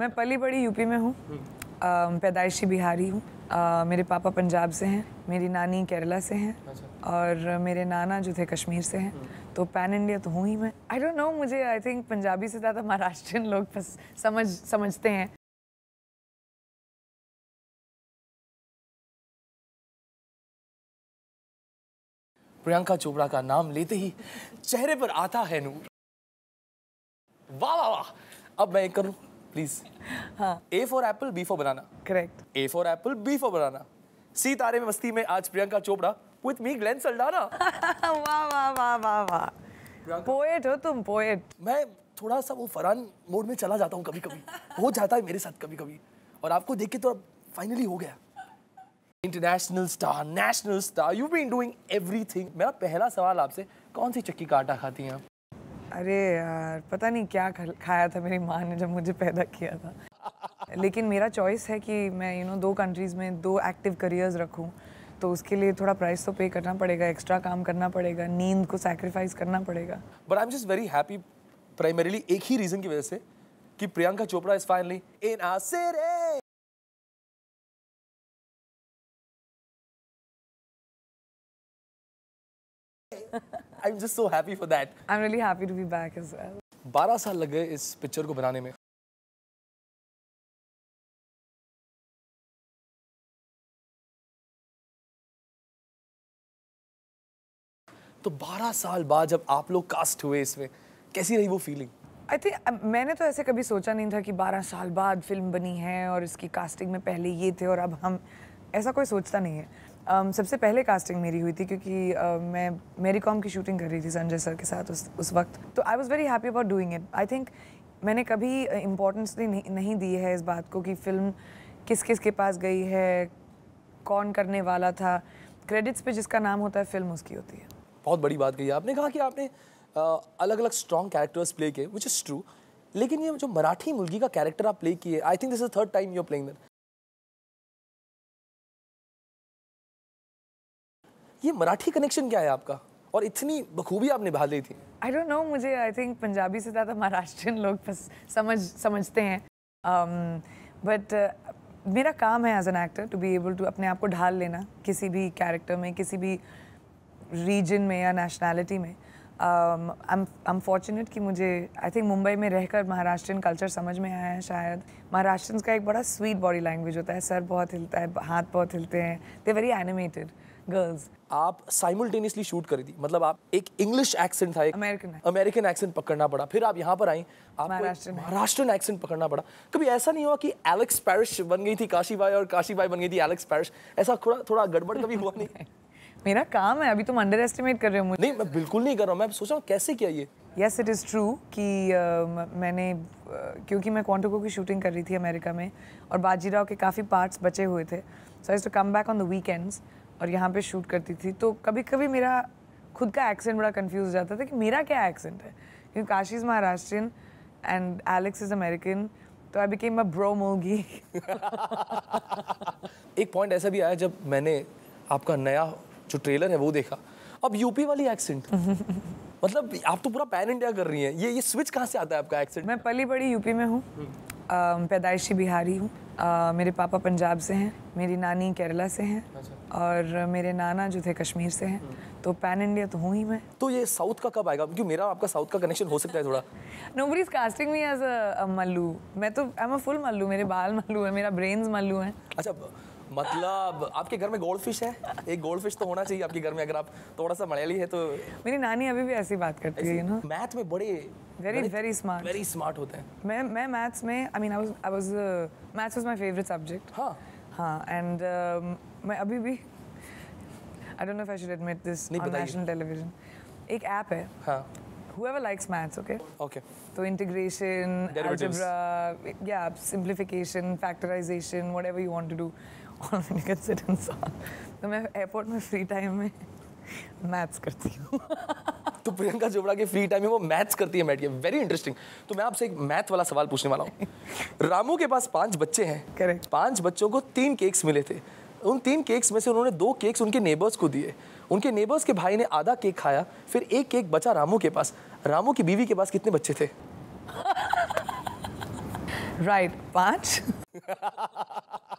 मैं पली बड़ी यूपी में हूँ हम्म। पैदाइशी बिहारी हूँ मेरे पापा पंजाब से हैं मेरी नानी केरला से हैं अच्छा। और मेरे नाना जो थे कश्मीर से हैं हम्म। तो पैन इंडिया तो हूँ ही मैं आई डोंट नो मुझे आई थिंक पंजाबी से ज़्यादा महाराष्ट्रियन लोग समझ समझते हैं प्रियंका चोपड़ा का नाम लेते ही चेहरे पर आता है नूर वाह वाह वाह अब मैं करूं प्लीज हाँ A for apple B for banana correct A for apple B for banana C तारे में मस्ती में आज प्रियंका चोपड़ा विथ मी ग्लेन सल्डाना वाह वाह वाह वाह वाह पोएट हो तुम पोएट मैं थोड़ा सा वो फरान मोड में चला जाता हूँ कभी कभी हो जाता है मेरे साथ कभी कभी और आपको देख के तो अब फाइनली हो गया international star national star you been doing everything मेरा पहला सवाल आपसे कौन सी चक्की का आटा खाती हैं आप अरे यार पता नहीं क्या खाया था मेरी माँ ने जब मुझे पैदा किया था लेकिन मेरा चॉइस है कि मैं यू you नो know, दो कंट्रीज़ में दो एक्टिव करियर्स रखूँ तो उसके लिए थोड़ा प्राइस तो पे करना पड़ेगा एक्स्ट्रा काम करना पड़ेगा नींद को सैक्रिफाइस करना पड़ेगा but I am just very happy primarily एक ही रीज़न की वजह से कि Priyanka Chopra is finally in आ Ha ha. I'm just so happy for that. I'm really happy to be back as well. 12 साल लग गए इस पिक्चर को बनाने में तो 12 साल बाद जब आप लोग कास्ट हुए इसमें कैसी रही वो फीलिंग आई थिंक मैंने तो ऐसे कभी सोचा नहीं था कि 12 साल बाद फिल्म बनी है और इसकी कास्टिंग में पहले ये थे और अब हम ऐसा कोई सोचता नहीं है um, सबसे पहले कास्टिंग मेरी हुई थी क्योंकि uh, मैं मेरी कॉम की शूटिंग कर रही थी संजय सर के साथ उस उस वक्त तो I was very happy about doing it I think मैंने कभी इम्पोर्टेंस uh, नहीं, नहीं दी है इस बात को कि फिल्म किस किस के पास गई है कौन करने वाला था क्रेडिट्स पे जिसका नाम होता है फिल्म उसकी होती है बहुत बड़ी बात कही आपने कहा कि आपने आ, अलग अलग स्ट्रॉन्ग कैरेक्टर्स प्ले किए विच इज़ ट्रू लेकिन ये जो मराठी मुर्गी का कैरेक्टर आप प्ले किए I think this is third time you're playing that ये मराठी कनेक्शन क्या है आपका और इतनी बखूबी आप निभा ली थी आई डोंट नो मुझे आई थिंक पंजाबी से ज़्यादा महाराष्ट्रियन लोग समझ समझते हैं बट um, uh, मेरा काम है as an actor to be able to अपने आप को ढाल लेना किसी भी कैरेक्टर में किसी भी रीजन में या नेशनैलिटी में आई um, फॉर्चुनेट कि मुझे आई थिंक मुंबई में रहकर महाराष्ट्रियन कल्चर समझ में आया है शायद महाराष्ट्र का एक बड़ा स्वीट बॉडी लैंग्वेज होता है सर बहुत हिलता है हाथ बहुत हिलते हैं दे वेरी एनिमेटेड गर्ल्स आप साइमल्टेनियसली शूट करी थी मतलब आप एक इंग्लिश एक्सेंट था अमेरिकन अमेरिकन एक्सेंट पकड़ना पड़ा फिर आप यहाँ पर आई महाराष्ट्र एक्सेंट पकड़ना पड़ा कभी ऐसा नहीं हुआ कि एलेक्स पैरिश बन गई थी काशी बाई और काशी बाई बन गई थी एलेक्स पैरिश ऐसा थोड़ा थोड़ा गड़बड़ कभी हुआ नहीं मेरा काम है अभी तुम अंडर एस्टिमेट कर रहे हो मुझे नहीं मैं बिल्कुल नहीं कर रहा हूँ मैं सोच रहा हूँ कैसे किया ये यस इट इज़ ट्रू कि uh, मैंने uh, क्योंकि मैं क्वांटिको की शूटिंग कर रही थी अमेरिका में और बाजीराव के काफ़ी पार्ट्स बचे हुए थे so I to come back on the weekends और यहाँ पे शूट करती थी तो कभी कभी मेरा खुद का एक्सेंट बड़ा कन्फ्यूज हो जाता था कि मेरा क्या एक्सेंट है क्योंकि Kashi is Maharashtrian and Alex is American तो आई बिकेम अ ब्रो मोगी एक पॉइंट ऐसा भी आया जब मैंने आपका नया जो ट्रेलर है वो देखा अब यूपी वाली एक्सेंट मतलब आप तो पूरा पैन इंडिया कर रही हैं ये ये स्विच कहाँ से आता है आपका एक्सेंट मैं पली बड़ी यूपी में हूँ हम्म। पैदाइशी बिहारी हूँ मेरे पापा पंजाब से हैं मेरी नानी केरला से हैं अच्छा। और मेरे नाना जो थे कश्मीर से हैं हम्म। तो पैन इंडिया तो हूँ ही मैं तो ये साउथ का कब आएगा क्योंकि मेरा आपका साउथ का कनेक्शन हो सकता है थोड़ा नो बड़ी casting me as a Mallu मैं तो I am a full Mallu मेरे बाल मल्लू है मेरा ब्रेन्स मल्लू है अच्छा मतलब आपके घर में गोल्ड फिश है एक गोल्ड फिश तो होना चाहिए आपके घर में अगर आप थोड़ा सा मलयाली है तो मेरी नानी अभी भी ऐसी बात करती है ना मैथ में बड़े very very smart very smart होते हैं मैं मैं मैथ्स में I mean I was was maths was my favourite subject हां हां एंड मैं अभी भी I don't know if I should admit this on national television एक ऐप है हां whoever likes maths, okay? Okay. So तो integration, algebra, yeah, simplification, factorization, whatever you want to do. और all medical students are. तो मैं airport में free time में maths करती हूँ तो प्रियंका चोपड़ा के फ्री टाइम में वो मैथ्स करती है मैट के वेरी इंटरेस्टिंग तो मैं आपसे एक मैथ वाला सवाल पूछने वाला हूँ रामू के पास पांच बच्चे हैं करेक्ट पांच बच्चों को तीन केक्स मिले थे उन तीन केक्स में से उन्होंने दो केक्स उनके नेबर्स को दिए उनके नेबर्स के भाई ने आधा केक खाया फिर एक केक बचा रामू के पास रामू की बीवी के पास कितने बच्चे थे राइट right, पांच